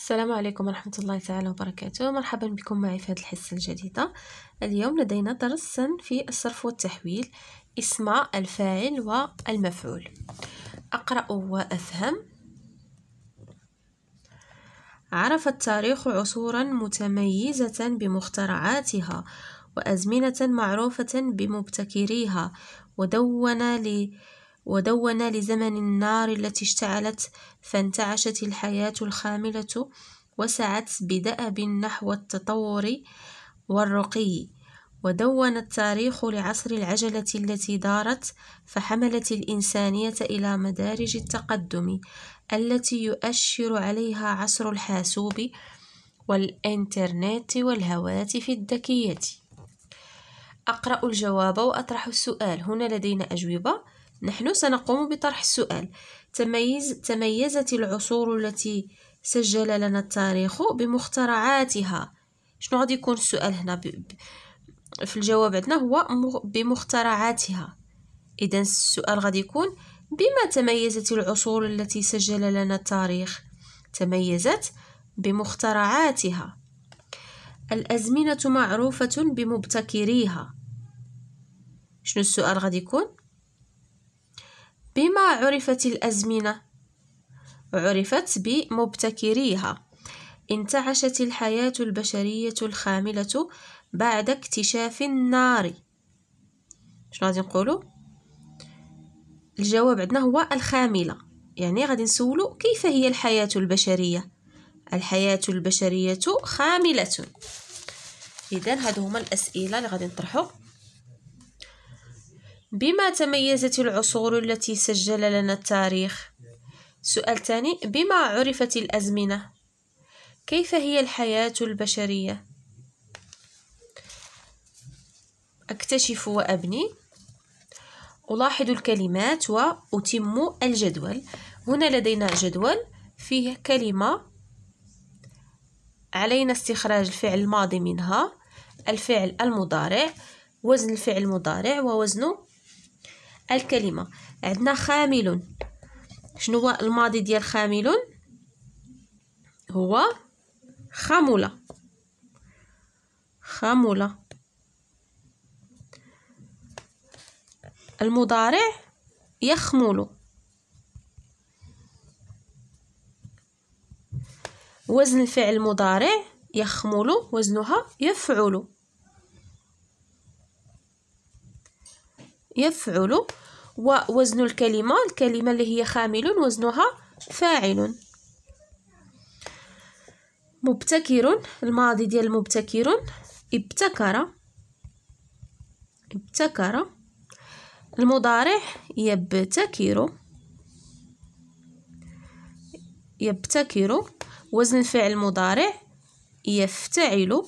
السلام عليكم ورحمة الله تعالى وبركاته مرحبا بكم معي في هذه الحصة الجديدة اليوم لدينا درسا في الصرف والتحويل اسم الفاعل والمفعول أقرأ وأفهم عرف التاريخ عصورا متميزة بمخترعاتها وأزمنة معروفة بمبتكريها ودون لي ودون لزمن النار التي اشتعلت فانتعشت الحياة الخاملة وسعت بدأب نحو التطور والرقي ودون التاريخ لعصر العجلة التي دارت فحملت الإنسانية إلى مدارج التقدم التي يؤشر عليها عصر الحاسوب والإنترنت والهواتف الذكية أقرأ الجواب وأطرح السؤال هنا لدينا أجوبة نحن سنقوم بطرح السؤال تميز تميزت العصور التي سجل لنا التاريخ بمخترعاتها شنو غادي يكون السؤال هنا ب... ب... في الجواب عندنا هو بمخترعاتها اذا السؤال غادي يكون بما تميزت العصور التي سجل لنا التاريخ تميزت بمخترعاتها الأزمنة معروفة بمبتكريها شنو السؤال غادي يكون بما عرفت الأزمنة عرفت بمبتكريها انتعشت الحياة البشرية الخاملة بعد اكتشاف النار شنو غادي نقولو الجواب عندنا هو الخاملة يعني غادي نسولو كيف هي الحياة البشرية الحياة البشرية خاملة إذا هادو هما الأسئلة اللي غادي نطرحو بما تميزت العصور التي سجل لنا التاريخ سؤال ثاني بما عرفت الأزمنة كيف هي الحياة البشرية أكتشف وأبني ألاحظ الكلمات وأتم الجدول هنا لدينا جدول فيه كلمة علينا استخراج الفعل الماضي منها الفعل المضارع وزن الفعل المضارع ووزن الكلمة عندنا خامل شنو هو الماضي ديال خامل هو خملة خملة المضارع يخمل وزن الفعل المضارع يخمل وزنها يفعل يفعل ووزن الكلمة الكلمة اللي هي خامل وزنها فاعل مبتكر الماضي ديال مبتكر ابتكر ابتكر المضارع يبتكر يبتكر وزن الفعل المضارع يفتعل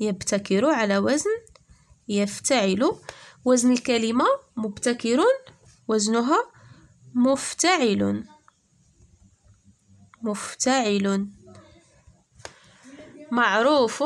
يبتكر على وزن يفتعل وزن الكلمة مبتكر وزنها مفتعل مفتعل معروف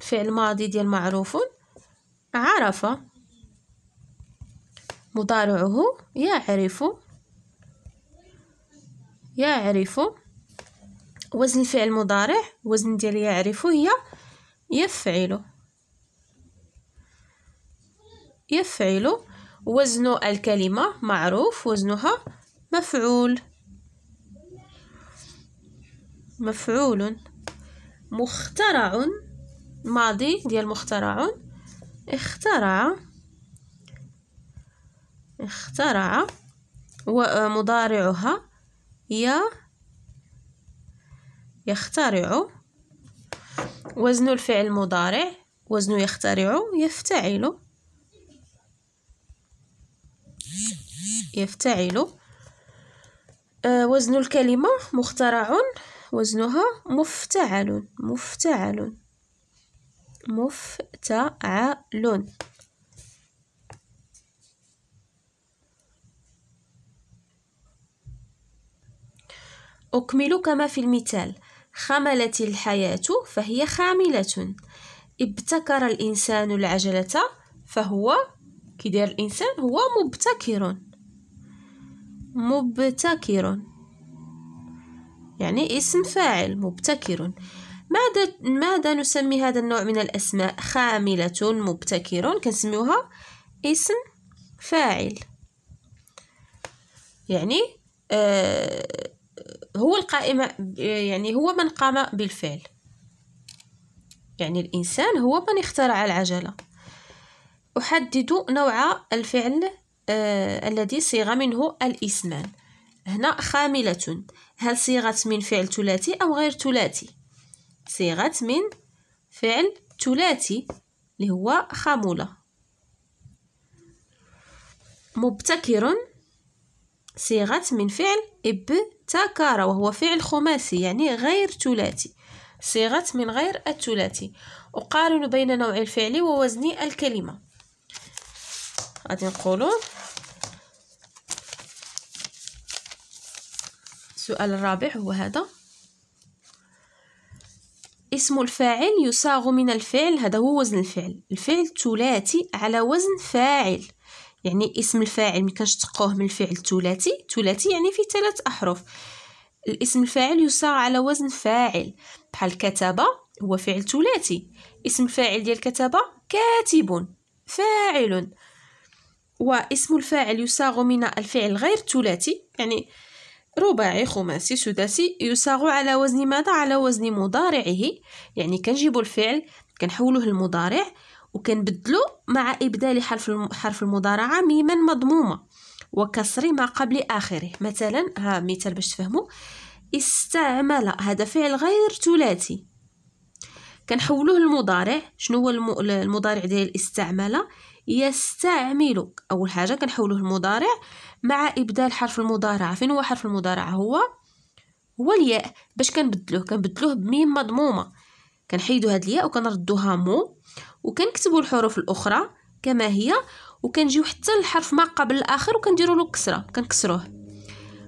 فعل ماضي ديال معروف عرف مضارعه يعرف يعرف وزن الفعل المضارع وزن ديال يعرف هي يفعل يفعل وزن الكلمة معروف وزنها مفعول مفعول مخترع ماضي ديال مخترع اخترع اخترع ومضارعها يا يخترع وزن الفعل مضارع وزن يخترع يفتعل يفتعل آه، وزن الكلمة مخترع وزنها مفتعل مفتعل مفتعل أكمل كما في المثال خملت الحياة فهي خاملة ابتكر الإنسان العجلة فهو كدير الإنسان هو مبتكر مبتكر يعني اسم فاعل مبتكر ماذا ماذا نسمي هذا النوع من الأسماء خاملة مبتكر كنسميوها اسم فاعل يعني آه هو القائمة يعني هو من قام بالفعل يعني الإنسان هو من اخترع العجلة أحدد نوع الفعل آه الذي صيغ منه الإسمان هنا خاملة هل صيغت من فعل ثلاثي أو غير ثلاثي صيغت من فعل ثلاثي اللي هو خامولة مبتكر صيغت من فعل ابتكر وهو فعل خماسي يعني غير ثلاثي صيغت من غير الثلاثي أقارن بين نوع الفعل ووزن الكلمة غادي نقولوه السؤال الرابع هو هذا اسم الفاعل يساغ من الفعل هذا هو وزن الفعل الفعل ثلاثي على وزن فاعل يعني اسم الفاعل ما كنشتقوه من الفعل الثلاثي ثلاثي يعني في ثلاث احرف الاسم الفاعل يساغ على وزن فاعل بحال كتب هو فعل ثلاثي اسم الفاعل ديال كتب كاتب فاعل واسم الفاعل يساغ من الفعل غير ثلاثي يعني رباعي خماسي سداسي يساغ على وزن ماذا على وزن مضارعه يعني كنجيبو الفعل كنحولوه للمضارع وكنبدلو مع ابدال حرف حرف المضارعه ميما مضمومه وكسر ما قبل اخره مثلا ها مثال باش تفهموا استعمل هذا فعل غير ثلاثي كنحولوه للمضارع شنو هو المضارع ديال استعمل يستعمل أول حاجة كنحولوه المضارع مع إبدال حرف المضارعة فين هو حرف المضارعة هو هو الياء باش كنبدلوه كنبدلوه بميم مضمومة كنحيدو هاد الياء وكنردوها مو وكنكتبو الحروف الأخرى كما هي وكنجيو حتى الحرف ما قبل الآخر وكنديرو له كسرة كنكسروه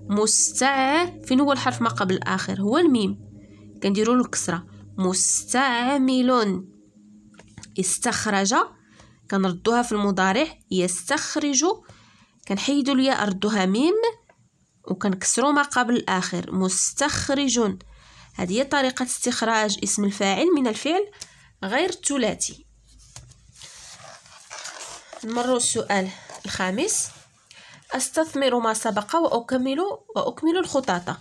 مستع فين هو الحرف ما قبل الآخر هو الميم كنديرو له كسرة مستعمل استخرج كنردوها في المضارع يستخرج كنحيدو الياء ردوها ميم وكنكسرو ما قبل الاخر مستخرج هذه هي طريقه استخراج اسم الفاعل من الفعل غير الثلاثي نمروا السؤال الخامس استثمر ما سبق واكمل واكمل الخطاطه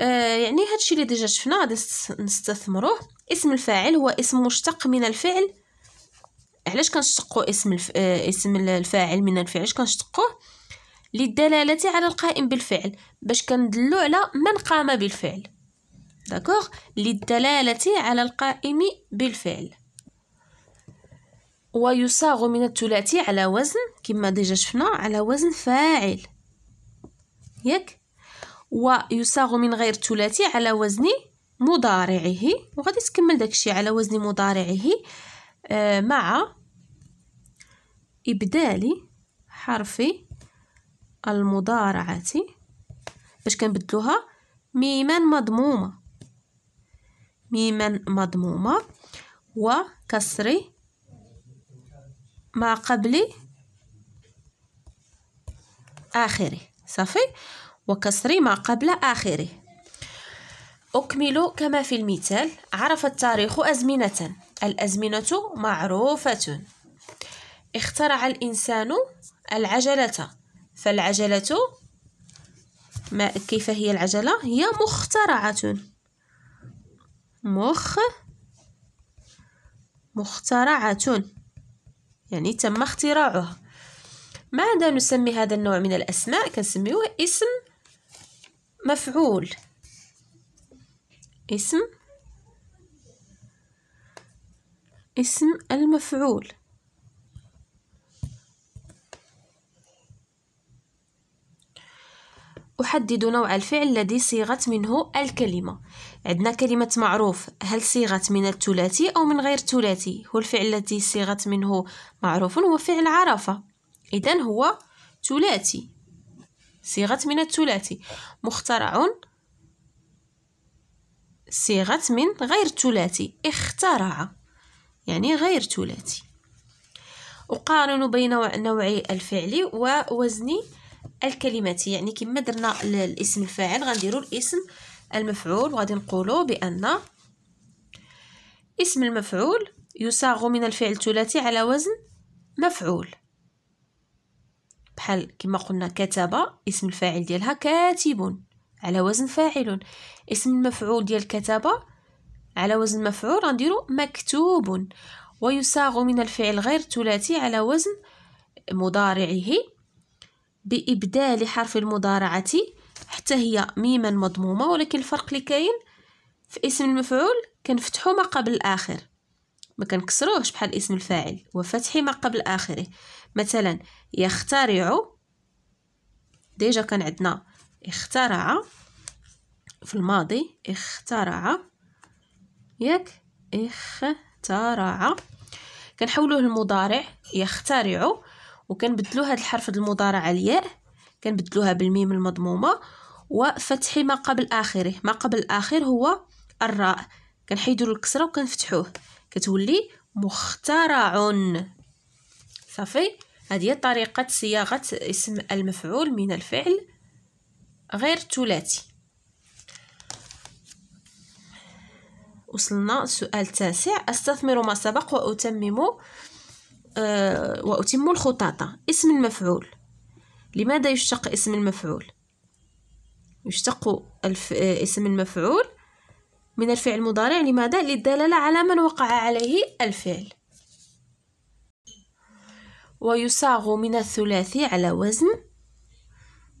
آه يعني هادشي اللي ديجا شفنا غادي نستثمروه اسم الفاعل هو اسم مشتق من الفعل علاش كنشتقوا اسم الف... آه، اسم الفاعل من الفعل علاش كنشتقوه للدلاله على القائم بالفعل باش كندلو على من قام بالفعل داكوغ للدلاله على القائم بالفعل ويصاغ من الثلاثي على وزن كما ديجا شفنا على وزن فاعل ياك ويصاغ من غير الثلاثي على وزن مضارعه وغادي تكمل داكشي على وزن مضارعه آه، مع إبدالي حرفي المضارعة باش كنبدلوها ميما مضمومة ميما مضمومة وكسري ما قبل آخره صافي وكسر ما قبل آخره أكمل كما في المثال عرف التاريخ أزمنة الأزمنة معروفة اخترع الإنسان العجلة فالعجلة ما كيف هي العجلة؟ هي مخترعة مخ مخترعة يعني تم اختراعها ماذا نسمي هذا النوع من الأسماء؟ كنسميوه اسم مفعول اسم اسم المفعول أحدد نوع الفعل الذي صيغت منه الكلمة عندنا كلمة معروف هل صيغت من الثلاثي أو من غير الثلاثي هو الفعل الذي صيغت منه معروف هو فعل عرفة إذا هو ثلاثي صيغت من الثلاثي مخترع صيغت من غير الثلاثي اخترع يعني غير ثلاثي أقارن بين نوعي الفعل ووزني الكلمات يعني كما درنا الاسم الفاعل غنديروا الاسم المفعول وغادي نقولوا بان اسم المفعول يصاغ من الفعل الثلاثي على وزن مفعول بحال كما قلنا كتب اسم الفاعل ديالها كاتب على وزن فاعل اسم المفعول ديال كتب على وزن مفعول غنديرو مكتوب ويصاغ من الفعل غير الثلاثي على وزن مضارعه بإبدال حرف المضارعة حتى هي ميما مضمومة ولكن الفرق اللي كاين في اسم المفعول كنفتحو ما قبل الآخر ما كنكسروهش بحال اسم الفاعل وفتحي ما قبل آخره مثلا يخترع ديجا كان عندنا اخترع في الماضي اخترع ياك اخترع كنحولوه المضارع يخترع وكنبدلو هاد الحرف المضارع الياء كنبدلوها بالميم المضمومه وفتح ما قبل اخره ما قبل الاخر هو الراء كنحيدو الكسره وكنفتحوه كتولي مخترع صافي هذه هي طريقه صياغه اسم المفعول من الفعل غير ثلاثي وصلنا السؤال التاسع استثمر ما سبق واتمم آه، وأتم الخطاطة اسم المفعول لماذا يشتق اسم المفعول يشتق الف... آه، اسم المفعول من الفعل المضارع لماذا للدلالة على من وقع عليه الفعل ويساغ من الثلاثي على وزن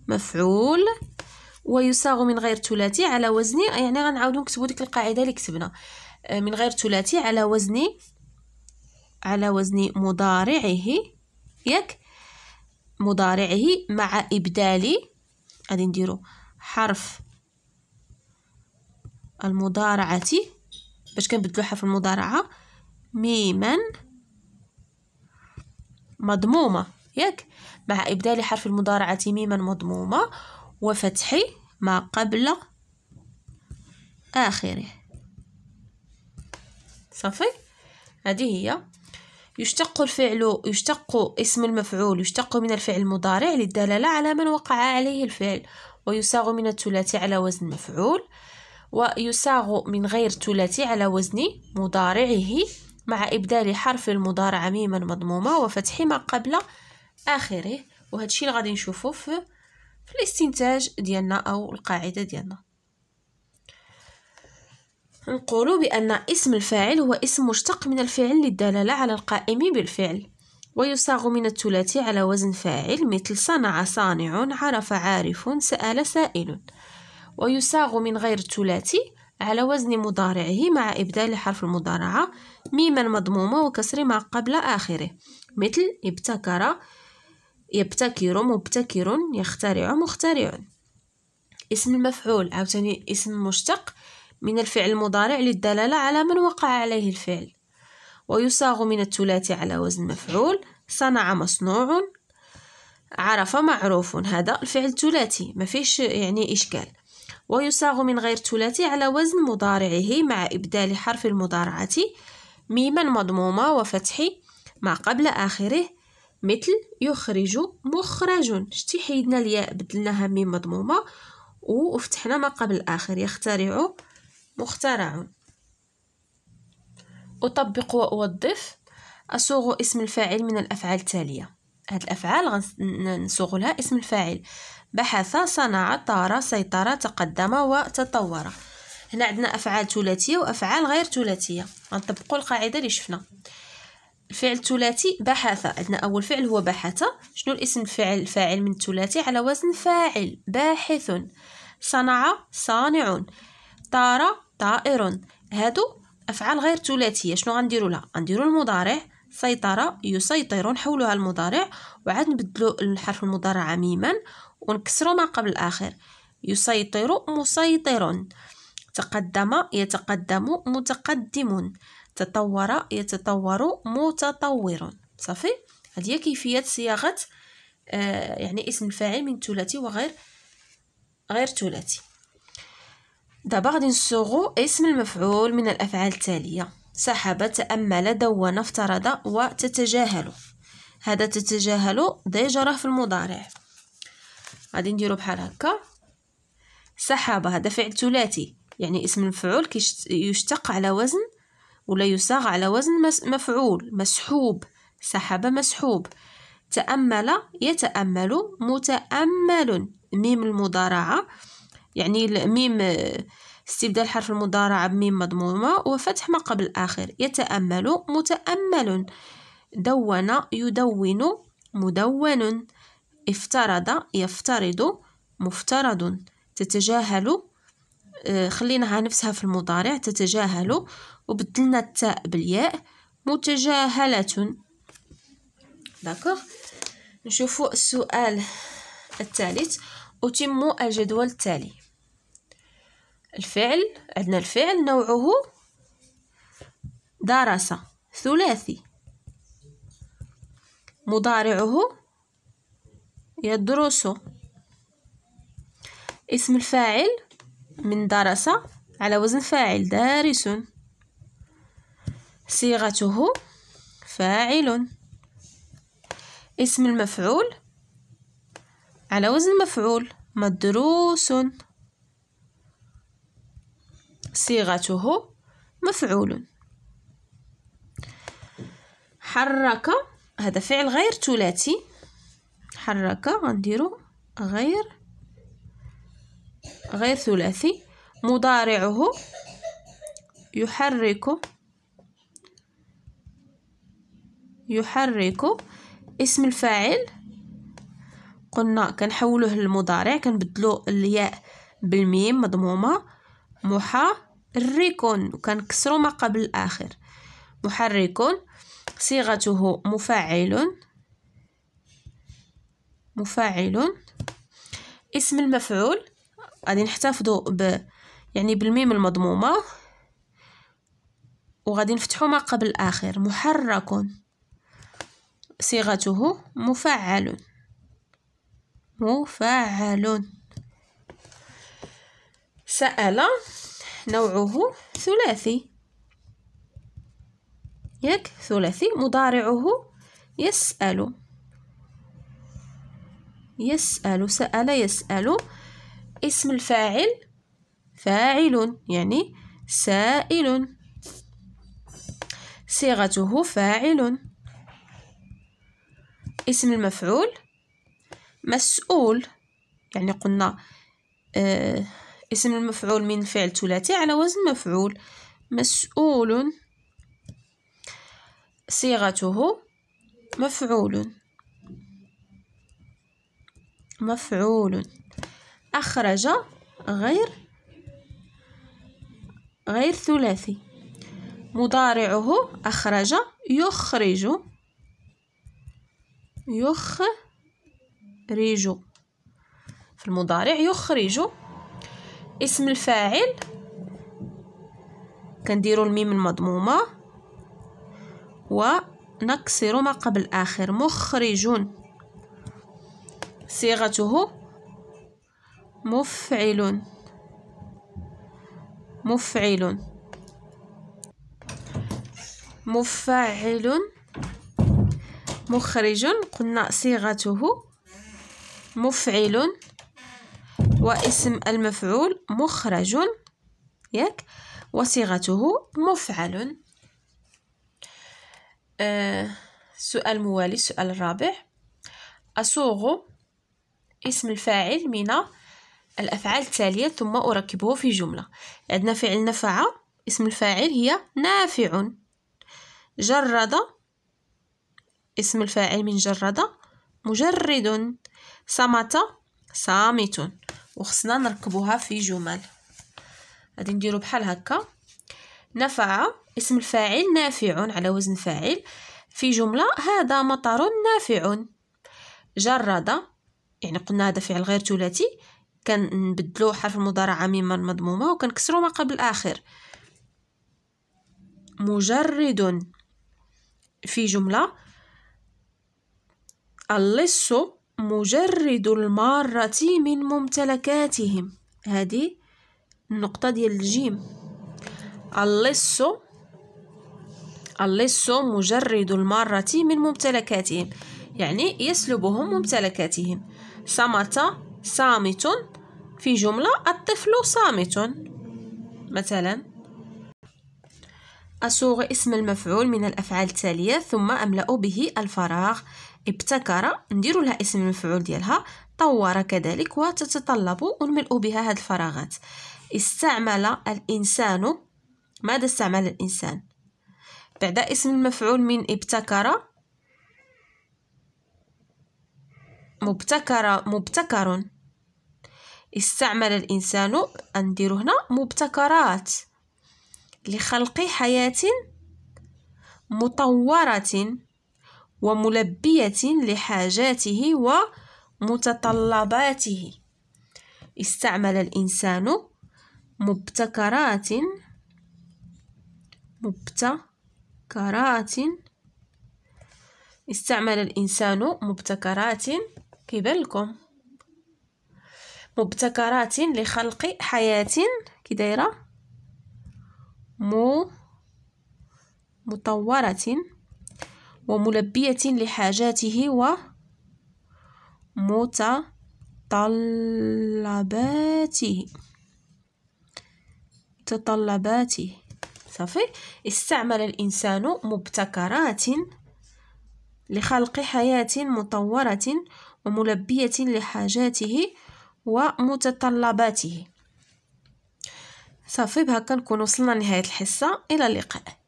مفعول ويساغ من غير ثلاثي على وزن يعني غنعاودو نكتبو ديك القاعده اللي كتبنا آه، من غير ثلاثي على وزن على وزن مضارعه ياك مضارعه مع إبدال غادي نديرو حرف المضارعة باش كنبدلو حرف المضارعة ميما مضمومة ياك مع إبدال حرف المضارعة ميما مضمومة وفتح ما قبل آخره صافي هذه هي يشتق الفعل يشتق اسم المفعول يشتق من الفعل المضارع للدلالة على من وقع عليه الفعل ويساغ من الثلاثي على وزن مفعول ويساغ من غير الثلاثي على وزن مضارعه مع إبدال حرف المضارعة ميما مضمومة وفتح ما قبل آخره وهذا الشيء غادي نشوفه في, في الاستنتاج ديالنا أو القاعدة ديالنا نقول بأن اسم الفاعل هو اسم مشتق من الفعل للدلالة على القائم بالفعل ويصاغ من الثلاثي على وزن فاعل مثل صنع صانع عرف عارف سأل سائل ويصاغ من غير الثلاثي على وزن مضارعه مع إبدال حرف المضارعة ميما مضمومة وكسر ما قبل آخره مثل ابتكر يبتكر مبتكر يخترع مخترع اسم المفعول عاوتاني اسم مشتق من الفعل المضارع للدلالة على من وقع عليه الفعل ويصاغ من الثلاثي على وزن مفعول صنع مصنوع عرف معروف هذا الفعل الثلاثي ما فيش يعني إشكال ويصاغ من غير ثلاثي على وزن مضارعه مع إبدال حرف المضارعة ميما مضمومة وفتح ما قبل آخره مثل يخرج مخرج شتي حيدنا الياء بدلناها ميم مضمومة وفتحنا ما قبل آخر يخترع مخترع أطبق وأوظف أصوغ اسم الفاعل من الأفعال التالية هاد الأفعال غنصوغ لها اسم الفاعل بحث صنع طار سيطر تقدم وتطور هنا عندنا أفعال ثلاثية وأفعال غير ثلاثية غنطبقو القاعدة اللي شفنا الفعل الثلاثي بحث عندنا أول فعل هو بحث شنو الاسم الفعل الفاعل من الثلاثي على وزن فاعل باحث صنع صانع طار طائر هادو أفعال غير ثلاثية شنو غنديروا لها غنديرو المضارع سيطرة يسيطر حولها المضارع وعاد نبدلو الحرف المضارع عميما ونكسرو ما قبل الآخر يسيطر مسيطر تقدم يتقدم متقدم تطور يتطور متطور صافي هذه هي كيفيه صياغه آه يعني اسم الفاعل من ثلاثي وغير غير ثلاثي دابا غادي نسوغو اسم المفعول من الافعال التاليه سحب تامل دون افترض وتتجاهل هذا تتجاهل ديجا راه في المضارع غادي نديرو بحال هكا سحب هذا فعل ثلاثي يعني اسم المفعول يشتق على وزن ولا يساغ على وزن مفعول مسحوب سحب مسحوب تأمل يتأمل متأمل ميم المضارعة يعني الميم آه، استبدال حرف المضارعة بميم مضمومة وفتح ما قبل الآخر يتأمل متأمل دون يدون مدون افترض يفترض مفترض تتجاهل آه، خليناها نفسها في المضارع تتجاهل وبدلنا التاء بالياء متجاهلة داكوغ نشوفوا السؤال الثالث أتم الجدول التالي الفعل عندنا الفعل نوعه درس ثلاثي مضارعه يدرس اسم الفاعل من درس على وزن فاعل دارس صيغته فاعل اسم المفعول على وزن مفعول مدروس صيغته مفعول حرك هذا فعل غير ثلاثي حرك غنديرو غير غير ثلاثي مضارعه يحرك يحرك اسم الفاعل قلنا كنحولوه للمضارع كنبدلو الياء بالميم مضمومه محا ريكون وكنكسرو ما قبل الآخر محرك صيغته مفاعل مفاعل اسم المفعول غادي نحتفظوا ب يعني بالميم المضمومه وغادي نفتحوا ما قبل الاخر محرك صيغته مفعل مفعل سأل نوعه ثلاثي ياك ثلاثي مضارعه يسأل يسأل سأل يسأل اسم الفاعل فاعل يعني سائل صيغته فاعل اسم المفعول مسؤول يعني قلنا آه اسم المفعول من فعل ثلاثي على وزن مفعول مسؤول صيغته مفعول مفعول أخرج غير غير ثلاثي مضارعه أخرج يخرج يخرج في المضارع يخرج اسم الفاعل كنديروا الميم المضمومة ونكسر ما قبل آخر مخرج صيغته مفعل مفعل مفعل مخرج قلنا صيغته مفعل واسم المفعول مخرج ياك وصيغته مفعل آه، سؤال السؤال الموالي السؤال الرابع أصوغ اسم الفاعل من الأفعال التالية ثم أركبه في جملة عندنا فعل نفع اسم الفاعل هي نافع جرد اسم الفاعل من جرد مجرد صمت صامت وخصنا نركبوها في جمل غادي نديرو بحال هكا نفع اسم الفاعل نافع على وزن فاعل في جمله هذا مطر نافع جرد يعني قلنا هذا فعل غير ثلاثي كنبدلو حرف المضارعه مما المضمومه وكنكسرو ما قبل الاخر مجرد في جمله اللص مجرد المارة من ممتلكاتهم هذه النقطة ديال الجيم اللص اللص مجرد المارة من ممتلكاتهم يعني يسلبهم ممتلكاتهم صمت صامت في جملة الطفل صامت مثلا أصوغ اسم المفعول من الأفعال التالية ثم أملأ به الفراغ ابتكر نديروا لها اسم المفعول ديالها طور كذلك وتتطلب ونملؤ بها هاد الفراغات استعمل الإنسان ماذا استعمل الإنسان بعد اسم المفعول من ابتكر مبتكر مبتكر استعمل الإنسان نديرو هنا مبتكرات لخلق حياة مطورة وملبية لحاجاته ومتطلباته استعمل الإنسان مبتكرات مبتكرات استعمل الإنسان مبتكرات كيبالكم مبتكرات لخلق حياة كدايرة مو مطورة وملبية لحاجاته و متطلباته متطلباته صافي استعمل الإنسان مبتكرات لخلق حياة مطورة وملبية لحاجاته ومتطلباته صافي بهكا نكون وصلنا لنهاية الحصة إلى اللقاء